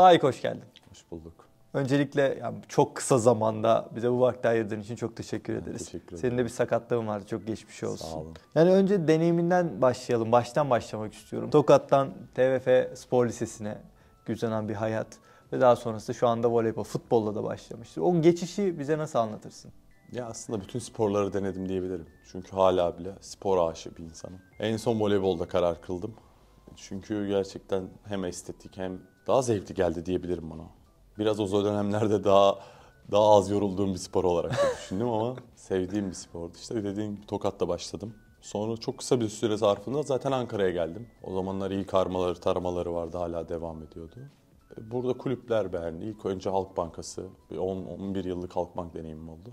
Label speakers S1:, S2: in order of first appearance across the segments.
S1: Faik hoş geldin. Hoş bulduk. Öncelikle yani çok kısa zamanda bize bu vakti ayırdığın için çok teşekkür ederiz. Teşekkür ederim. Senin de bir sakatlığın vardı. Çok geçmiş olsun. Sağ olun. Yani önce deneyiminden başlayalım. Baştan başlamak istiyorum. Tokat'tan TVF Spor Lisesi'ne güzelen bir hayat ve daha sonrasında şu anda voleybol, futbolla da başlamıştır. O geçişi bize nasıl anlatırsın?
S2: Ya aslında bütün sporları denedim diyebilirim. Çünkü hala bile spor aşığı bir insanım. En son voleybolda karar kıldım. Çünkü gerçekten hem estetik hem daha zevkli geldi diyebilirim bana. Biraz o dönemlerde daha daha az yorulduğum bir spor olarak da düşündüm ama sevdiğim bir spordu. İşte dediğim gibi tokatla başladım. Sonra çok kısa bir süre zarfında zaten Ankara'ya geldim. O zamanlar ilk karmaları, taramaları vardı hala devam ediyordu. E, burada kulüpler beğendi. İlk önce Halk Bankası, 10-11 yıllık Halk Bank deneyimim oldu.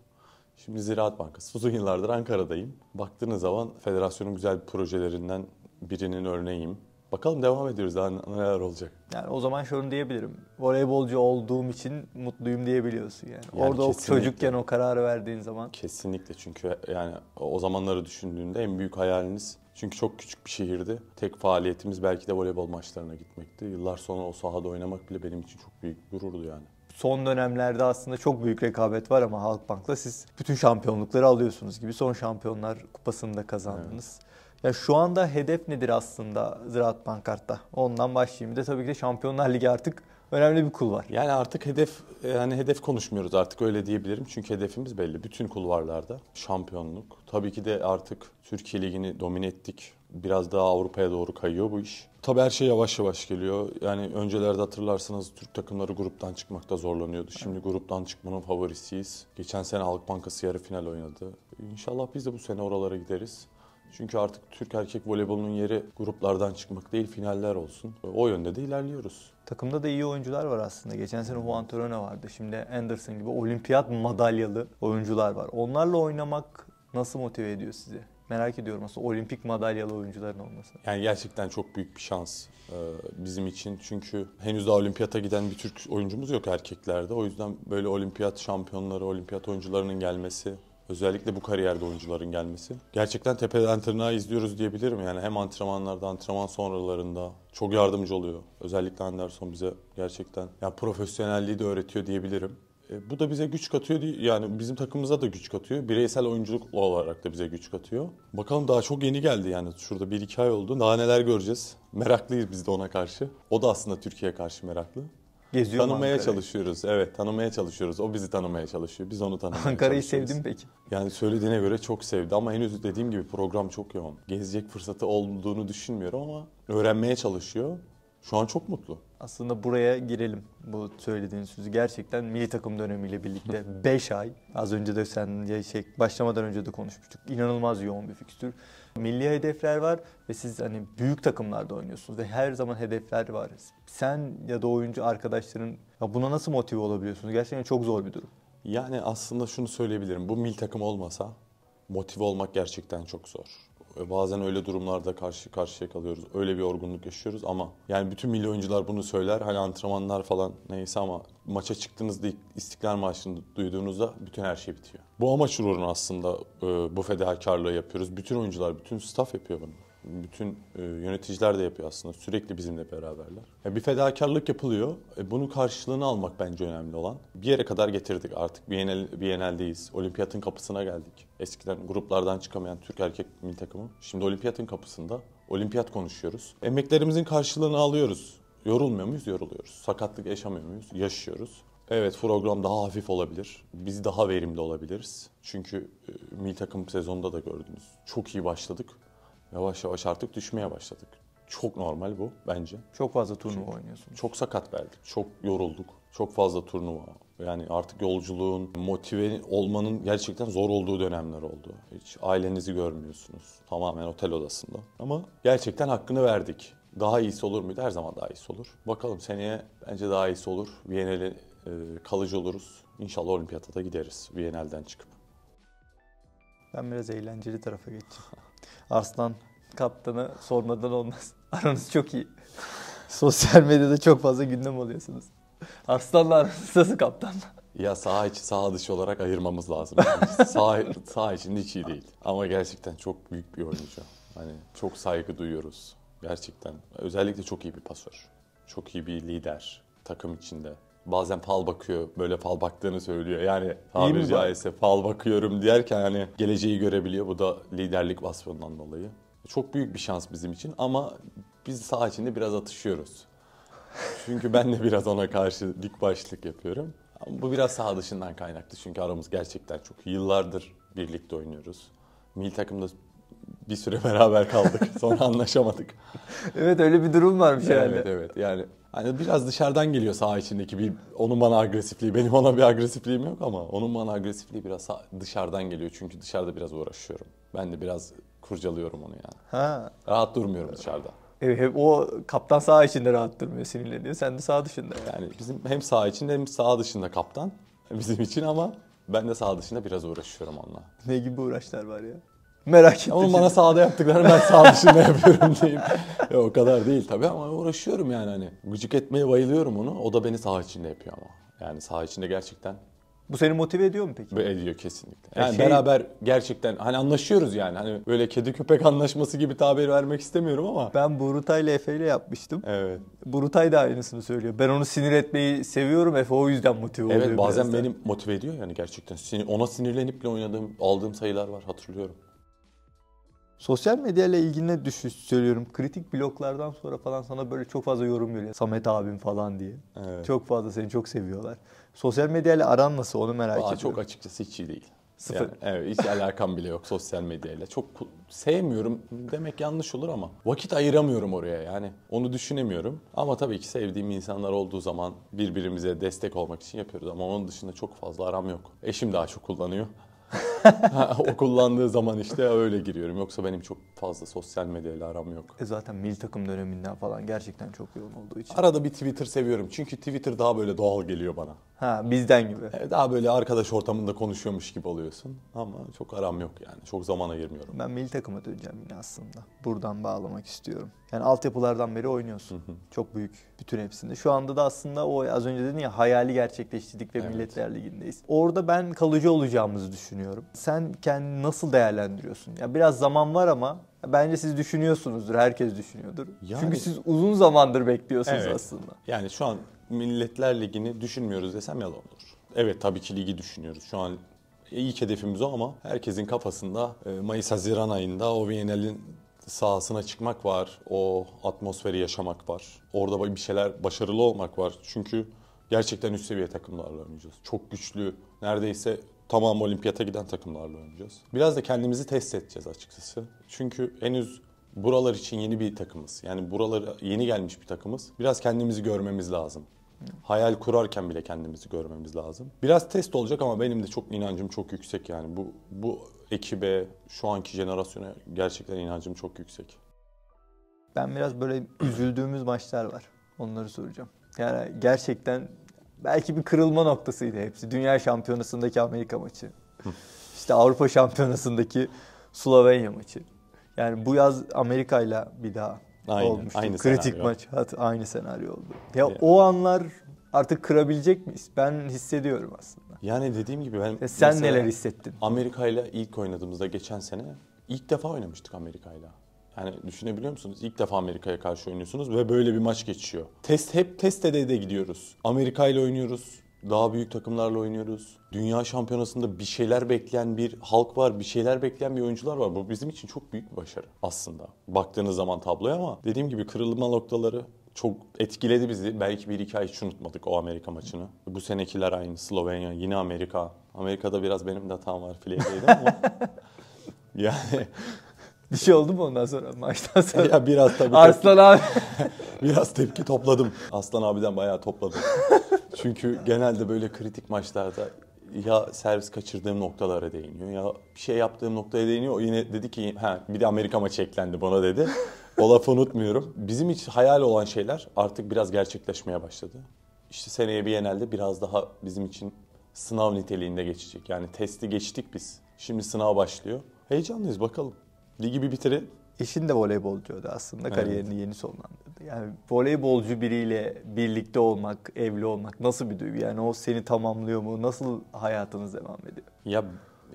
S2: Şimdi Ziraat Bankası. Uzun yıllardır Ankara'dayım. Baktığınız zaman federasyonun güzel bir projelerinden birinin örneğim. Bakalım devam ediyoruz daha neler olacak.
S1: Yani o zaman şunu diyebilirim. Voleybolcu olduğum için mutluyum diyebiliyorsun yani. yani Orada o çocukken o kararı
S2: verdiğin zaman. Kesinlikle çünkü yani o zamanları düşündüğünde en büyük hayaliniz çünkü çok küçük bir şehirdi. Tek faaliyetimiz belki de voleybol maçlarına gitmekti. Yıllar sonra o sahada oynamak bile benim için çok büyük gururdu yani
S1: son dönemlerde aslında çok büyük rekabet var ama Halkbank'la siz bütün şampiyonlukları alıyorsunuz gibi son şampiyonlar kupasını da kazandınız. Evet. Ya şu anda hedef nedir aslında Ziraat Bankart'ta? Ondan başlayayım. Bir de tabii ki de Şampiyonlar Ligi artık önemli bir kul var.
S2: Yani artık hedef yani e, hedef konuşmuyoruz artık öyle diyebilirim. Çünkü hedefimiz belli. Bütün kulvarlarda şampiyonluk. Tabii ki de artık Türkiye Ligi'ni domine ettik. Biraz daha Avrupa'ya doğru kayıyor bu iş. Tabii her şey yavaş yavaş geliyor. Yani öncelerde hatırlarsanız Türk takımları gruptan çıkmakta zorlanıyordu. Şimdi gruptan çıkmanın favorisiyiz. Geçen sene Halk Bankası yarı final oynadı. İnşallah biz de bu sene oralara gideriz. Çünkü artık Türk erkek voleybolunun yeri gruplardan çıkmak değil finaller olsun. O yönde de ilerliyoruz.
S1: Takımda da iyi oyuncular var aslında. Geçen sene Juan Torona vardı. Şimdi Anderson gibi olimpiyat madalyalı oyuncular var. Onlarla oynamak nasıl motive ediyor sizi? Merak ediyorum aslında olimpik madalyalı oyuncuların olması.
S2: Yani gerçekten çok büyük bir şans e, bizim için. Çünkü henüz daha olimpiyata giden bir Türk oyuncumuz yok erkeklerde. O yüzden böyle olimpiyat şampiyonları, olimpiyat oyuncularının gelmesi Özellikle bu kariyerde oyuncuların gelmesi. Gerçekten tepeden tırnağa izliyoruz diyebilirim. Yani hem antrenmanlarda, antrenman sonralarında çok yardımcı oluyor. Özellikle Anderson bize gerçekten yani profesyonelliği de öğretiyor diyebilirim. E, bu da bize güç katıyor. Yani bizim takımımıza da güç katıyor. Bireysel oyunculuk olarak da bize güç katıyor. Bakalım daha çok yeni geldi yani. Şurada 1-2 ay oldu. Daha neler göreceğiz. Meraklıyız biz de ona karşı. O da aslında Türkiye'ye karşı meraklı. Geziyor tanımaya çalışıyoruz. Evet, tanımaya çalışıyoruz. O bizi tanımaya çalışıyor. Biz onu tanımaya Ankara'yı sevdim peki. Yani söylediğine göre çok sevdi ama henüz dediğim gibi program çok yoğun. Gezecek fırsatı olduğunu düşünmüyorum ama öğrenmeye çalışıyor. Şu an çok mutlu. Aslında buraya
S1: girelim bu söylediğin sözü. Gerçekten milli takım dönemiyle birlikte 5 ay az önce de sen şey, başlamadan önce de konuşmuştuk. İnanılmaz yoğun bir fikstür. Milli hedefler var ve siz hani büyük takımlarda oynuyorsunuz ve her zaman hedefler var. Sen ya da oyuncu
S2: arkadaşların ya buna nasıl motive olabiliyorsunuz? Gerçekten çok zor bir durum. Yani aslında şunu söyleyebilirim. Bu mil takım olmasa motive olmak gerçekten çok zor. E, bazen öyle durumlarda karşı karşıya kalıyoruz. Öyle bir yorgunluk yaşıyoruz ama yani bütün milli oyuncular bunu söyler. Hani antrenmanlar falan neyse ama maça çıktığınızda İstiklal Marşı'nı duyduğunuzda bütün her şey bitiyor. Bu amaç uğruna aslında e, bu fedakarlığı yapıyoruz. Bütün oyuncular, bütün staff yapıyor bunu bütün e, yöneticiler de yapıyor aslında. Sürekli bizimle beraberler. bir fedakarlık yapılıyor. E, bunun karşılığını almak bence önemli olan. Bir yere kadar getirdik artık. Bienal, Bienal'deyiz. Olimpiyatın kapısına geldik. Eskiden gruplardan çıkamayan Türk erkek milli takımı. Şimdi olimpiyatın kapısında. Olimpiyat konuşuyoruz. Emeklerimizin karşılığını alıyoruz. Yorulmuyor muyuz? Yoruluyoruz. Sakatlık yaşamıyor muyuz? Yaşıyoruz. Evet program daha hafif olabilir. Biz daha verimli olabiliriz. Çünkü e, milli takım sezonunda da gördünüz. Çok iyi başladık yavaş yavaş artık düşmeye başladık. Çok normal bu bence. Çok fazla turnuva Çünkü oynuyorsunuz. Çok sakat verdik, çok yorulduk, çok fazla turnuva. Yani artık yolculuğun, motive olmanın gerçekten zor olduğu dönemler oldu. Hiç ailenizi görmüyorsunuz. Tamamen otel odasında. Ama gerçekten hakkını verdik. Daha iyisi olur muydu? Her zaman daha iyisi olur. Bakalım seneye bence daha iyisi olur. Viyeneli e, kalıcı oluruz. İnşallah olimpiyata da gideriz Viyenel'den çıkıp.
S1: Ben biraz eğlenceli tarafa geçeceğim. Arslan kaptanı sormadan olmaz. Aranız çok iyi. Sosyal medyada çok fazla gündem oluyorsunuz. Arslan'la aranız nasıl kaptanla?
S2: Ya sağ içi sağ dışı olarak ayırmamız lazım. sağ, sağ için hiç iyi değil. Ama gerçekten çok büyük bir oyuncu. Hani çok saygı duyuyoruz. Gerçekten. Özellikle çok iyi bir pasör. Çok iyi bir lider takım içinde bazen fal bakıyor. Böyle fal baktığını söylüyor. Yani tabiri caizse fal bakıyorum derken hani geleceği görebiliyor. Bu da liderlik vasfından dolayı. Çok büyük bir şans bizim için ama biz saha içinde biraz atışıyoruz. Çünkü ben de biraz ona karşı dik başlık yapıyorum. Ama bu biraz saha dışından kaynaklı çünkü aramız gerçekten çok yıllardır birlikte oynuyoruz. Milli takımda bir süre beraber kaldık. Sonra anlaşamadık. evet öyle bir durum varmış yani. Evet evet yani Hani biraz dışarıdan geliyor saha içindeki bir onun bana agresifliği, benim ona bir agresifliğim yok ama onun bana agresifliği biraz dışarıdan geliyor. Çünkü dışarıda biraz uğraşıyorum. Ben de biraz kurcalıyorum onu yani. Ha. Rahat durmuyorum dışarıda. Evet, hep o kaptan sağ içinde rahat durmuyor, sinirleniyor. Sen de sağ dışında. Yani bizim hem sağ içinde hem sağ dışında kaptan bizim için ama ben de sağ dışında biraz uğraşıyorum onunla.
S1: Ne gibi uğraşlar var ya? Merak ettim. Onun bana sağda yaptıklarını ben sağ dışında
S2: yapıyorum diyeyim. ya, o kadar değil tabii ama uğraşıyorum yani hani. Gıcık etmeye bayılıyorum onu. O da beni saha içinde yapıyor ama. Yani saha içinde gerçekten bu seni motive ediyor mu peki? Ediyor kesinlikle. Yani şey... beraber gerçekten hani anlaşıyoruz yani. Hani böyle kedi köpek anlaşması gibi tabir
S1: vermek istemiyorum ama. Ben Burutay ile Efe ile yapmıştım. Evet. Burutay da aynısını söylüyor.
S2: Ben onu sinir etmeyi seviyorum. Efe o yüzden motive oluyor. Evet bazen beni motive ediyor yani gerçekten. Ona sinirlenip oynadığım, aldığım sayılar var hatırlıyorum.
S1: Sosyal medyayla ilgili ne düşüş söylüyorum? Kritik bloklardan sonra falan sana böyle çok fazla yorum geliyor. Samet abim falan diye. Evet. Çok fazla seni çok seviyorlar. Sosyal medyayla aran nasıl onu merak Aa, ediyorum. Çok açıkçası hiç iyi değil.
S2: Sıfır. Yani, evet hiç alakam bile yok sosyal medyayla. Çok sevmiyorum demek yanlış olur ama vakit ayıramıyorum oraya yani. Onu düşünemiyorum. Ama tabii ki sevdiğim insanlar olduğu zaman birbirimize destek olmak için yapıyoruz ama onun dışında çok fazla aram yok. Eşim daha çok kullanıyor ha, o kullandığı zaman işte öyle giriyorum. Yoksa benim çok fazla sosyal medyayla aram yok.
S1: E zaten mil takım döneminden falan gerçekten çok yoğun olduğu için. Arada
S2: bir Twitter seviyorum. Çünkü Twitter daha böyle doğal geliyor bana. Ha bizden gibi. Evet, daha böyle arkadaş ortamında konuşuyormuş gibi oluyorsun. Ama çok aram yok yani. Çok zaman ayırmıyorum. Ben milli takıma döneceğim yine aslında. Buradan
S1: bağlamak istiyorum. Yani altyapılardan beri oynuyorsun. Çok büyük bütün hepsinde. Şu anda da aslında o az önce dedin ya hayali gerçekleştirdik ve evet. Milletler Ligi'ndeyiz. Orada ben kalıcı olacağımızı düşünüyorum. Sen kendini nasıl değerlendiriyorsun? Ya biraz zaman var ama Bence siz düşünüyorsunuzdur,
S2: herkes düşünüyordur. Yani, Çünkü siz
S1: uzun zamandır bekliyorsunuz evet. aslında.
S2: Yani şu an Milletler Ligi'ni düşünmüyoruz desem yalan olur. Evet tabii ki ligi düşünüyoruz. Şu an e, ilk hedefimiz o ama herkesin kafasında e, Mayıs-Haziran ayında o Viyana'nın sahasına çıkmak var. O atmosferi yaşamak var. Orada bir şeyler başarılı olmak var. Çünkü gerçekten üst seviye takımlarla oynayacağız. Çok güçlü, neredeyse tamam olimpiyata giden takımlarla oynayacağız. Biraz da kendimizi test edeceğiz açıkçası. Çünkü henüz buralar için yeni bir takımız. Yani buralara yeni gelmiş bir takımız. Biraz kendimizi görmemiz lazım. Hayal kurarken bile kendimizi görmemiz lazım. Biraz test olacak ama benim de çok inancım çok yüksek yani. Bu, bu ekibe, şu anki jenerasyona gerçekten inancım çok yüksek.
S1: Ben biraz böyle üzüldüğümüz maçlar var. Onları soracağım. Yani gerçekten belki bir kırılma noktasıydı hepsi. Dünya Şampiyonası'ndaki Amerika maçı. işte Avrupa Şampiyonası'ndaki Slovenya maçı. Yani bu yaz Amerika ile bir daha Aynı, olmuştu. Aynı Kritik senaryo. maç hat, aynı senaryo oldu. Ya yani. o anlar artık kırabilecek miyiz? Ben hissediyorum aslında.
S2: Yani dediğim gibi ben... Ya e sen neler hissettin? Amerika ile ilk oynadığımızda geçen sene ilk defa oynamıştık Amerika ile. Yani düşünebiliyor musunuz? İlk defa Amerika'ya karşı oynuyorsunuz ve böyle bir maç geçiyor. Test hep test de gidiyoruz. Amerika ile oynuyoruz. Daha büyük takımlarla oynuyoruz. Dünya şampiyonasında bir şeyler bekleyen bir halk var, bir şeyler bekleyen bir oyuncular var. Bu bizim için çok büyük bir başarı aslında. Baktığınız zaman tabloya ama dediğim gibi kırılma noktaları çok etkiledi bizi. Belki bir iki ay hiç unutmadık o Amerika maçını. Bu senekiler aynı. Slovenya, yine Amerika. Amerika'da biraz benim de hatam var File'deydi ama. yani bir şey oldu mu ondan sonra maçtan sonra? Ya biraz tabii. Arslan abi. biraz tepki topladım. Aslan abiden bayağı topladım. Çünkü genelde böyle kritik maçlarda ya servis kaçırdığım noktalara değiniyor ya bir şey yaptığım noktaya değiniyor. O yine dedi ki ha bir de Amerika maçı eklendi bana dedi. O lafı unutmuyorum. Bizim için hayal olan şeyler artık biraz gerçekleşmeye başladı. İşte seneye bir genelde biraz daha bizim için sınav niteliğinde geçecek. Yani testi geçtik biz. Şimdi sınav başlıyor. Heyecanlıyız bakalım. Ligi bir bitirin. Eşin de voleybol
S1: diyordu aslında kariyerini evet. yeni sonlandırdı. Yani voleybolcu biriyle birlikte olmak, evli olmak nasıl bir duygu? Yani o seni tamamlıyor mu? Nasıl hayatınız devam ediyor?
S2: Ya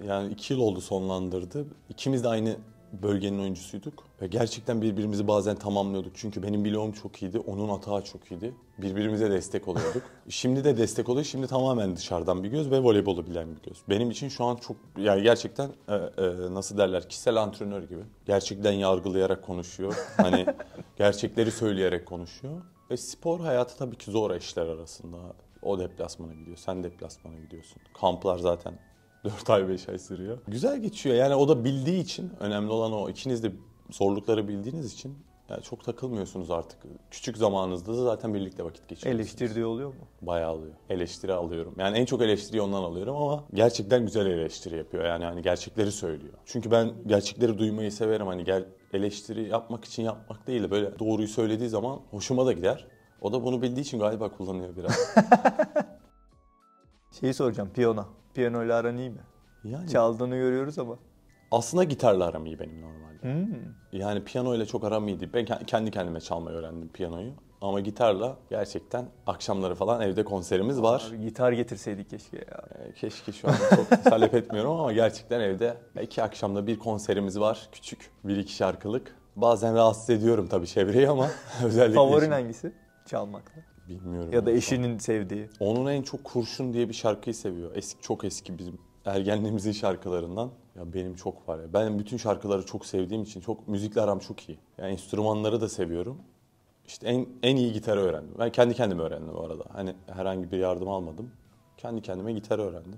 S2: yani iki yıl oldu sonlandırdı. İkimiz de aynı bölgenin oyuncusuyduk. Ve gerçekten birbirimizi bazen tamamlıyorduk. Çünkü benim bloğum çok iyiydi, onun atağı çok iyiydi. Birbirimize destek oluyorduk. şimdi de destek oluyor. Şimdi tamamen dışarıdan bir göz ve voleybolu bilen bir göz. Benim için şu an çok yani gerçekten e, e, nasıl derler kişisel antrenör gibi. Gerçekten yargılayarak konuşuyor. Hani gerçekleri söyleyerek konuşuyor. Ve spor hayatı tabii ki zor eşler arasında. O deplasmana gidiyor, sen deplasmana gidiyorsun. Kamplar zaten 4 ay 5 ay sürüyor. Güzel geçiyor yani o da bildiği için önemli olan o. ikiniz de zorlukları bildiğiniz için yani çok takılmıyorsunuz artık. Küçük zamanınızda da zaten birlikte vakit geçiriyorsunuz. Eleştirdiği oluyor mu? Bayağı alıyor. Eleştiri alıyorum. Yani en çok eleştiriyi ondan alıyorum ama gerçekten güzel eleştiri yapıyor. Yani hani gerçekleri söylüyor. Çünkü ben gerçekleri duymayı severim. Hani gel eleştiri yapmak için yapmak değil de böyle doğruyu söylediği zaman hoşuma da gider. O da bunu bildiği için galiba kullanıyor biraz. Şeyi soracağım Piyona ile aran iyi mi? Yani, Çaldığını
S1: görüyoruz ama.
S2: Aslında gitarla aram iyi benim
S1: normalde. Hmm.
S2: Yani ile çok aram iyiydi. Ben kendi kendime çalmayı öğrendim piyanoyu. Ama gitarla gerçekten akşamları falan evde konserimiz var. Abi, gitar getirseydik keşke ya. Ee, keşke şu an çok talep etmiyorum ama gerçekten evde iki akşamda bir konserimiz var. Küçük bir iki şarkılık. Bazen rahatsız ediyorum tabii çevreyi ama özellikle. Favorin
S1: hangisi çalmakta?
S2: Bilmiyorum. Ya da eşinin sevdiği. Onun en çok Kurşun diye bir şarkıyı seviyor. Eski çok eski bizim ergenliğimizin şarkılarından. Ya benim çok var ya. Ben bütün şarkıları çok sevdiğim için çok müzikle aram çok iyi. Yani enstrümanları da seviyorum. İşte en en iyi gitarı öğrendim. Ben kendi kendime öğrendim bu arada. Hani herhangi bir yardım almadım. Kendi kendime gitar öğrendim.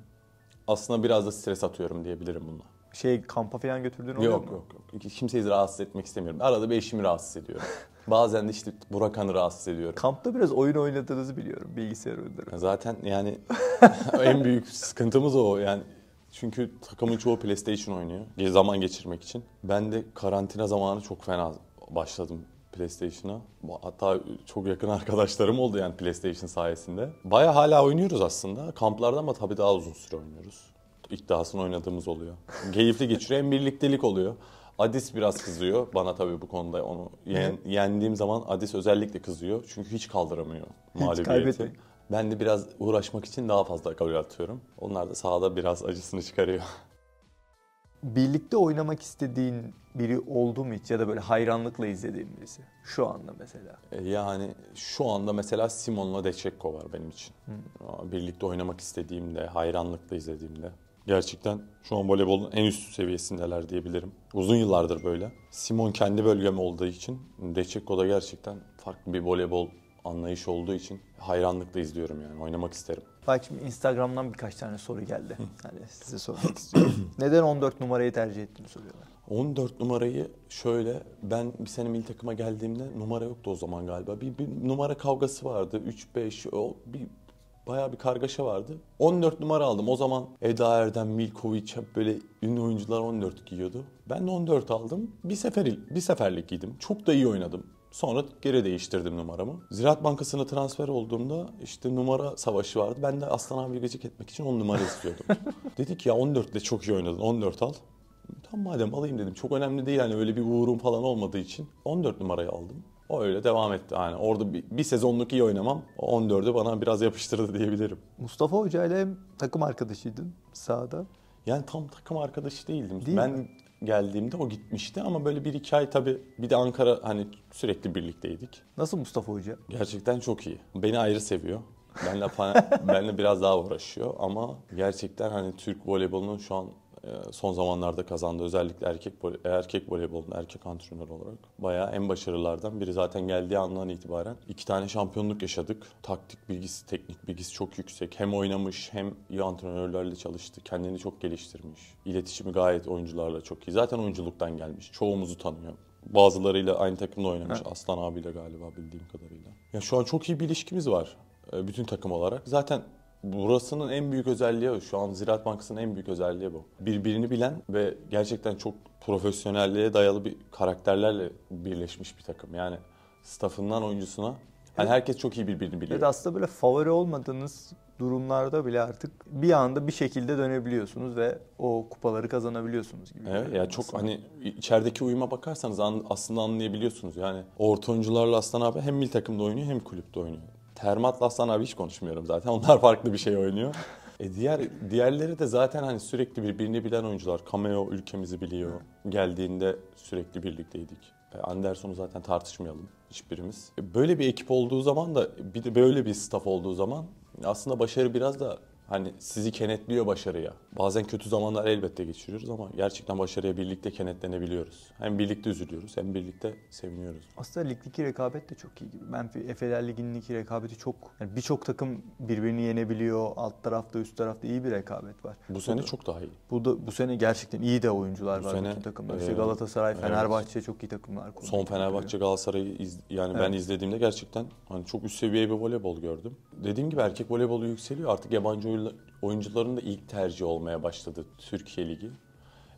S2: Aslında biraz da stres atıyorum diyebilirim bununla. Şey
S1: kampa falan götürdüğün
S2: oluyor Yok mu? yok yok. Kimseyi rahatsız etmek istemiyorum. Arada bir eşimi rahatsız ediyorum. Bazen de işte Burakan'ı rahatsız ediyorum. Kampta biraz oyun oynadığınızı biliyorum bilgisayar oyunları. Zaten yani en büyük sıkıntımız o yani. Çünkü takımın çoğu PlayStation oynuyor. Bir zaman geçirmek için. Ben de karantina zamanı çok fena başladım PlayStation'a. Hatta çok yakın arkadaşlarım oldu yani PlayStation sayesinde. Baya hala oynuyoruz aslında. Kamplarda ama tabii daha uzun süre oynuyoruz. İddiasını oynadığımız oluyor. Keyifli geçiriyor. Hem birliktelik oluyor. Adis biraz kızıyor bana tabii bu konuda onu yen, yendiğim zaman Adis özellikle kızıyor. Çünkü hiç kaldıramıyor mağlubiyeti. ben de biraz uğraşmak için daha fazla gol atıyorum. Onlar da sahada biraz acısını çıkarıyor. Birlikte oynamak istediğin biri
S1: oldu mu hiç ya da böyle hayranlıkla izlediğin birisi? Şu anda mesela.
S2: E, yani şu anda mesela Simon'la Deçekko var benim için. Hı. Hmm. Birlikte oynamak istediğimde, hayranlıkla izlediğimde. Gerçekten şu an voleybolun en üst seviyesindeler diyebilirim. Uzun yıllardır böyle. Simon kendi bölgem olduğu için da gerçekten farklı bir voleybol anlayış olduğu için hayranlıkla izliyorum yani. Oynamak isterim.
S1: Bak Instagram'dan birkaç tane soru geldi. Yani size sormak istiyorum.
S2: Neden 14 numarayı tercih ettiğini soruyorlar. 14 numarayı şöyle ben bir sene milli takıma geldiğimde numara yoktu o zaman galiba. Bir, bir numara kavgası vardı. 3 5 o bir bayağı bir kargaşa vardı. 14 numara aldım. O zaman Eda Erdem, Milkoviç hep böyle ünlü oyuncular 14 giyiyordu. Ben de 14 aldım. Bir sefer bir seferlik giydim. Çok da iyi oynadım. Sonra geri değiştirdim numaramı. Ziraat Bankası'na transfer olduğumda işte numara savaşı vardı. Ben de Aslan abi gıcık etmek için 10 numara istiyordum. Dedik ya 14 ile çok iyi oynadın 14 al. Tam madem alayım dedim. Çok önemli değil yani öyle bir uğurum falan olmadığı için. 14 numarayı aldım. O öyle devam etti. Yani orada bir, bir sezonluk iyi oynamam 14'ü bana biraz yapıştırdı diyebilirim. Mustafa Hoca ile takım arkadaşıydın sahada. Yani tam takım arkadaşı değildim. Değil ben mi? geldiğimde o gitmişti ama böyle bir iki ay tabii bir de Ankara hani sürekli birlikteydik. Nasıl Mustafa Hoca? Gerçekten çok iyi. Beni ayrı seviyor. benle benle biraz daha uğraşıyor ama gerçekten hani Türk voleybolunun şu an ee, son zamanlarda kazandı. Özellikle erkek erkek voleybolun erkek antrenör olarak bayağı en başarılardan biri. Zaten geldiği andan itibaren iki tane şampiyonluk yaşadık. Taktik bilgisi, teknik bilgisi çok yüksek. Hem oynamış hem iyi antrenörlerle çalıştı. Kendini çok geliştirmiş. İletişimi gayet oyuncularla çok iyi. Zaten oyunculuktan gelmiş. Çoğumuzu tanıyor. Bazılarıyla aynı takımda oynamış. Evet. Aslan abiyle galiba bildiğim kadarıyla. Ya şu an çok iyi bir ilişkimiz var e, bütün takım olarak. Zaten Burasının en büyük özelliği Şu an Ziraat Bankası'nın en büyük özelliği bu. Birbirini bilen ve gerçekten çok profesyonelliğe dayalı bir karakterlerle birleşmiş bir takım. Yani staffından oyuncusuna yani herkes çok iyi birbirini biliyor. Evet aslında
S1: böyle favori olmadığınız durumlarda bile artık bir anda bir
S2: şekilde dönebiliyorsunuz ve o kupaları kazanabiliyorsunuz gibi. Evet ya yani çok hani içerideki uyuma bakarsanız aslında anlayabiliyorsunuz. Yani orta oyuncularla Aslan abi hem milli takımda oynuyor hem kulüpte oynuyor. Termatla Termatlas'tan abi hiç konuşmuyorum zaten. Onlar farklı bir şey oynuyor. E diğer diğerleri de zaten hani sürekli birbirini bilen oyuncular. Cameo ülkemizi biliyor. Geldiğinde sürekli birlikteydik. E, Anderson'u zaten tartışmayalım hiçbirimiz. E, böyle bir ekip olduğu zaman da bir de böyle bir staff olduğu zaman aslında başarı biraz da hani sizi kenetliyor başarıya. Bazen kötü zamanlar elbette geçiriyoruz ama gerçekten başarıya birlikte kenetlenebiliyoruz. Hem birlikte üzülüyoruz hem birlikte seviniyoruz.
S1: Aslında ligdeki rekabet de çok iyi gibi. Ben Efeler Ligi'ndeki rekabeti çok... Yani Birçok takım birbirini yenebiliyor. Alt tarafta üst tarafta iyi bir rekabet var. Bu sene bu, çok daha iyi. Bu da bu sene gerçekten iyi de oyuncular bu var sene, bütün takımlar. E, işte Galatasaray, Fenerbahçe çok iyi takımlar.
S2: Son Fenerbahçe, Galatasaray'ı iz, yani evet. ben izlediğimde gerçekten hani çok üst seviye bir voleybol gördüm. Dediğim gibi erkek voleybolu yükseliyor. Artık yabancı oyuncuların da ilk tercih olmaya başladı Türkiye Ligi.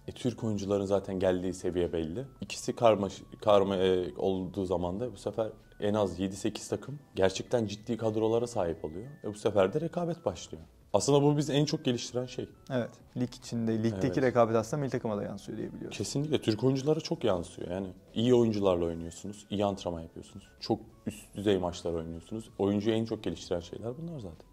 S2: E, Türk oyuncuların zaten geldiği seviye belli. İkisi karma, karma e, olduğu zaman da bu sefer en az 7-8 takım gerçekten ciddi kadrolara sahip oluyor. E, bu sefer de rekabet başlıyor. Aslında bu bizi en çok geliştiren şey. Evet. Lig içinde, ligdeki evet. rekabet aslında milli takıma da yansıyor diyebiliyoruz. Kesinlikle. Türk oyunculara çok yansıyor. Yani iyi oyuncularla oynuyorsunuz, iyi antrenman yapıyorsunuz. Çok üst düzey maçlar oynuyorsunuz. Oyuncuyu en çok geliştiren şeyler bunlar zaten.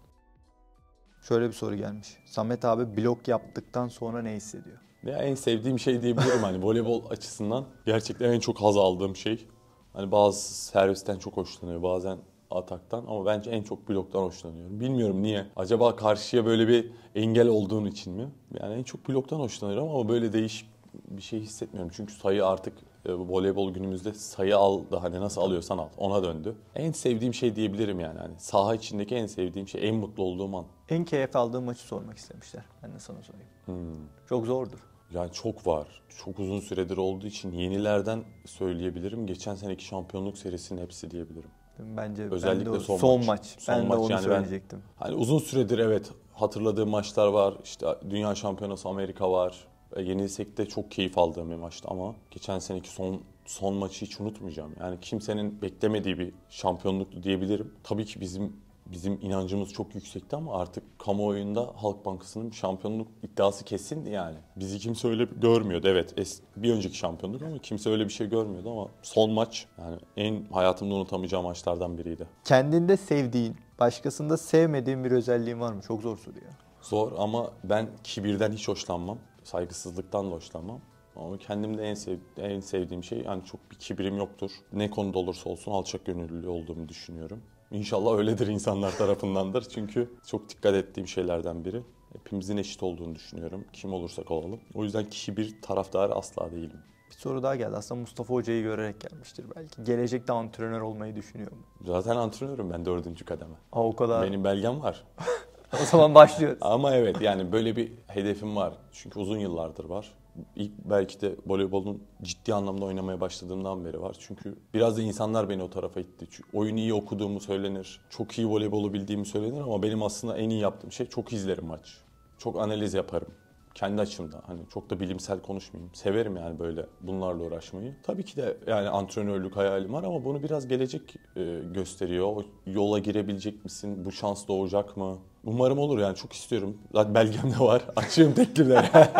S1: Şöyle bir soru gelmiş. Samet abi blok yaptıktan sonra ne hissediyor?
S2: Ya en sevdiğim şey diyebilirim hani voleybol açısından gerçekten en çok haz aldığım şey. Hani bazı servisten çok hoşlanıyor bazen ataktan ama bence en çok bloktan hoşlanıyorum. Bilmiyorum niye. Acaba karşıya böyle bir engel olduğun için mi? Yani en çok bloktan hoşlanıyorum ama böyle değişik bir şey hissetmiyorum. Çünkü sayı artık e, voleybol günümüzde sayı al da hani nasıl alıyorsan al ona döndü. En sevdiğim şey diyebilirim yani hani saha içindeki en sevdiğim şey en mutlu olduğum an.
S1: En keyif aldığım maçı sormak istemişler. Ben de sana sorayım.
S2: Hmm. Çok zordur. Yani çok var. Çok uzun süredir olduğu için yenilerden söyleyebilirim. Geçen seneki şampiyonluk serisinin hepsi diyebilirim. Bence özellikle ben de son, son maç. maç. Son ben maç. de onu yani söyleyecektim. Ben, hani uzun süredir evet hatırladığım maçlar var. İşte dünya şampiyonası Amerika var. E, yenilsek de çok keyif aldığım bir maçtı ama geçen seneki son son maçı hiç unutmayacağım. Yani kimsenin beklemediği bir şampiyonluktu diyebilirim. Tabii ki bizim bizim inancımız çok yüksekti ama artık kamuoyunda Halk Bankası'nın şampiyonluk iddiası kesindi yani. Bizi kimse öyle görmüyordu. Evet es, bir önceki şampiyonluk ama kimse öyle bir şey görmüyordu ama son maç yani en hayatımda unutamayacağım maçlardan biriydi.
S1: Kendinde sevdiğin, başkasında sevmediğin bir özelliğin var mı? Çok zor soru ya.
S2: Zor ama ben kibirden hiç hoşlanmam saygısızlıktan da hoşlanmam. Ama kendimde en, sev en sevdiğim şey yani çok bir kibrim yoktur. Ne konuda olursa olsun alçak gönüllü olduğumu düşünüyorum. İnşallah öyledir insanlar tarafındandır. Çünkü çok dikkat ettiğim şeylerden biri. Hepimizin eşit olduğunu düşünüyorum. Kim olursak olalım. O yüzden kişi bir taraftarı asla değilim.
S1: Bir soru daha geldi. Aslında Mustafa Hoca'yı görerek gelmiştir belki. Gelecekte antrenör olmayı düşünüyor mu?
S2: Zaten antrenörüm ben dördüncü kademe. Aa o kadar. Benim belgem var. O zaman başlıyoruz. Ama evet yani böyle bir hedefim var. Çünkü uzun yıllardır var. İlk belki de voleybolun ciddi anlamda oynamaya başladığımdan beri var. Çünkü biraz da insanlar beni o tarafa itti. Çünkü oyunu iyi okuduğumu söylenir. Çok iyi voleybolu bildiğimi söylenir ama benim aslında en iyi yaptığım şey çok izlerim maç. Çok analiz yaparım kendi açımda hani çok da bilimsel konuşmayayım. Severim yani böyle bunlarla uğraşmayı. Tabii ki de yani antrenörlük hayalim var ama bunu biraz gelecek e, gösteriyor. yola girebilecek misin? Bu şans doğacak mı? Umarım olur yani çok istiyorum. Zaten belgem de var. Açığım teklifler.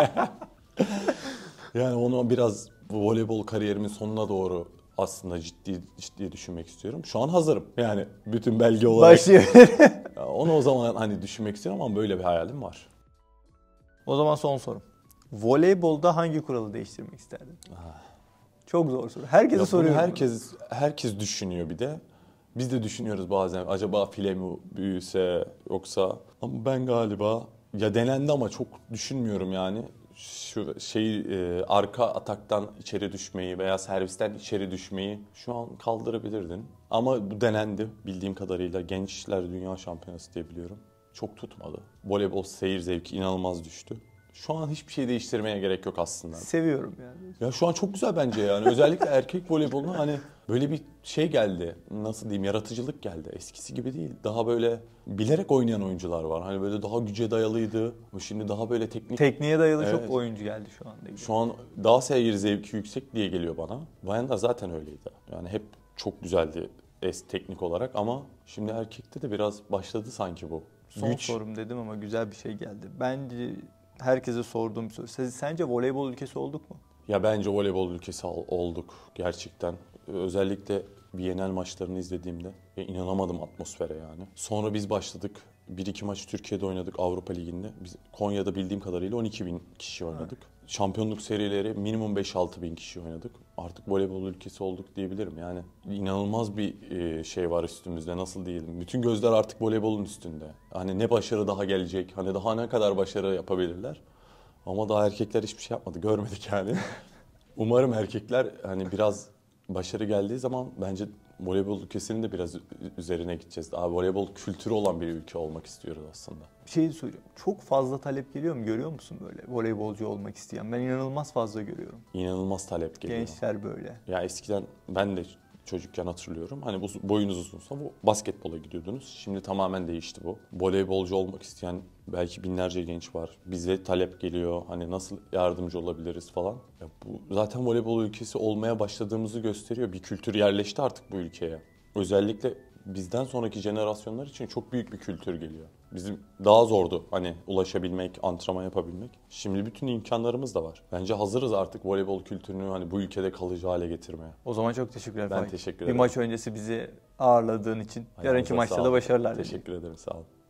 S2: yani onu biraz voleybol kariyerimin sonuna doğru aslında ciddi ciddi düşünmek istiyorum. Şu an hazırım. Yani bütün belge olarak. Başlıyor. onu o zaman hani düşünmek istiyorum ama böyle bir hayalim var. O zaman son sorum. Voleybolda hangi kuralı değiştirmek isterdin? Ah.
S1: Çok zor soru. Herkese soruyor, Herkes
S2: herkes düşünüyor bir de. Biz de düşünüyoruz bazen acaba file mi büyüse yoksa ama ben galiba ya denendi ama çok düşünmüyorum yani şu şey e, arka ataktan içeri düşmeyi veya servisten içeri düşmeyi şu an kaldırabilirdin. Ama bu denendi bildiğim kadarıyla Gençler Dünya Şampiyonası diye biliyorum. Çok tutmadı. Voleybol seyir zevki inanılmaz düştü şu an hiçbir şey değiştirmeye gerek yok aslında. Seviyorum yani. Ya şu an çok güzel bence yani. Özellikle erkek voleyboluna hani böyle bir şey geldi. Nasıl diyeyim yaratıcılık geldi. Eskisi gibi değil. Daha böyle bilerek oynayan oyuncular var. Hani böyle daha güce dayalıydı. Şimdi daha böyle teknik... Tekniğe dayalı evet. çok oyuncu geldi şu anda. Gibi. Şu an daha seyir zevki yüksek diye geliyor bana. Bayan da zaten öyleydi. Yani hep çok güzeldi es teknik olarak ama şimdi erkekte de biraz başladı sanki bu. Son Güç.
S1: sorum dedim ama güzel bir şey geldi. Bence herkese sorduğum soru.
S2: Sence voleybol
S1: ülkesi olduk mu?
S2: Ya bence voleybol ülkesi olduk gerçekten. Özellikle Bienal maçlarını izlediğimde ya inanamadım atmosfere yani. Sonra biz başladık. Bir iki maç Türkiye'de oynadık Avrupa Ligi'nde. Biz Konya'da bildiğim kadarıyla 12 bin kişi oynadık. Evet şampiyonluk serileri minimum 5-6 bin kişi oynadık. Artık voleybol ülkesi olduk diyebilirim. Yani inanılmaz bir e, şey var üstümüzde nasıl diyelim. Bütün gözler artık voleybolun üstünde. Hani ne başarı daha gelecek, hani daha ne kadar başarı yapabilirler. Ama daha erkekler hiçbir şey yapmadı, görmedik yani. Umarım erkekler hani biraz başarı geldiği zaman bence voleybol ülkesinin de biraz üzerine gideceğiz. Daha voleybol kültürü olan bir ülke olmak istiyoruz aslında.
S1: Bir şey söyleyeceğim. Çok fazla talep geliyor mu? Görüyor musun böyle voleybolcu olmak isteyen? Ben inanılmaz fazla görüyorum.
S2: İnanılmaz talep geliyor. Gençler böyle. Ya eskiden ben de çocukken hatırlıyorum. Hani bu boyunuz uzunsa bu basketbola gidiyordunuz. Şimdi tamamen değişti bu. Voleybolcu olmak isteyen belki binlerce genç var. Bize talep geliyor. Hani nasıl yardımcı olabiliriz falan. Ya bu zaten voleybol ülkesi olmaya başladığımızı gösteriyor. Bir kültür yerleşti artık bu ülkeye. Özellikle bizden sonraki jenerasyonlar için çok büyük bir kültür geliyor. Bizim daha zordu hani ulaşabilmek, antrenman yapabilmek. Şimdi bütün imkanlarımız da var. Bence hazırız artık voleybol kültürünü hani bu ülkede kalıcı hale getirmeye. O zaman çok teşekkürler. Ben teşekkür ederim. Bir maç
S1: öncesi bizi ağırladığın için. Yarınki maçta da başarılar. Teşekkür
S2: ederim sağ olun.